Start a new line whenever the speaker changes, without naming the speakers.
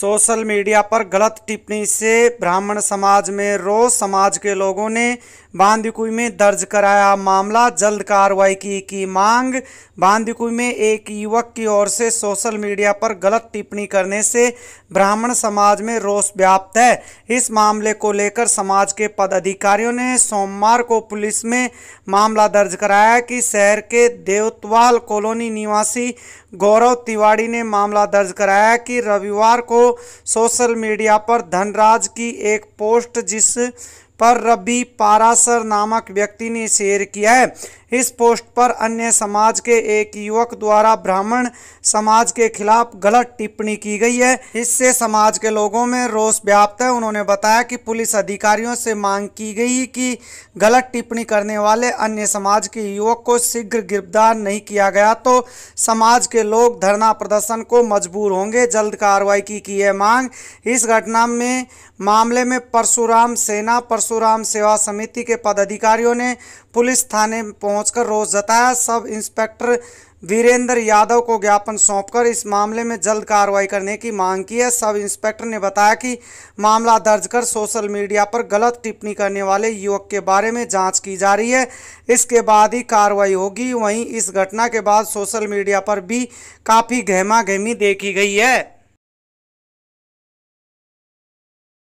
social media पर गलत टिप्पणी से ब्राह्मण समाज में रोज समाज के लोगों ने बांदीकुई में दर्ज कराया मामला जल्द कार्रवाई की की मांग बांदीकुई में एक युवक की ओर से सोशल मीडिया पर गलत टिप्पणी करने से ब्राह्मण समाज में रोष व्याप्त है इस मामले को लेकर समाज के पदाधिकारियों ने सोमवार को पुलिस में मामला दर्ज कराया कि शहर के देवतवाल कॉलोनी निवासी गौरव तिवाड़ी ने मामला दर्ज कराया कि रविवार को सोशल मीडिया पर धनराज की एक पोस्ट जिस पर रबी पारासर नामक व्यक्ति ने शेयर किया है इस पोस्ट पर अन्य समाज के एक युवक द्वारा ब्राह्मण समाज के खिलाफ गलत टिप्पणी की गई है इससे समाज के लोगों में रोष व्याप्त है उन्होंने बताया कि पुलिस अधिकारियों से मांग की गई कि गलत टिप्पणी करने वाले अन्य समाज के युवक को शीघ्र गिरफ्तार नहीं किया गया तो समाज के लोग धरना प्रदर्शन को मजबूर होंगे जल्द कार्रवाई की, की है मांग इस घटना में मामले में परशुराम सेना परसु परशुराम सेवा समिति के पदाधिकारियों ने पुलिस थाने पहुंचकर रोष जताया सब इंस्पेक्टर वीरेंद्र यादव को ज्ञापन सौंपकर इस मामले में जल्द कार्रवाई करने की मांग की है सब इंस्पेक्टर ने बताया कि मामला दर्ज कर सोशल मीडिया पर गलत टिप्पणी करने वाले युवक के बारे में जांच की जा रही है इसके बाद ही कार्रवाई होगी वहीं इस घटना के बाद सोशल मीडिया पर भी काफ़ी गहमा गहमी देखी गई है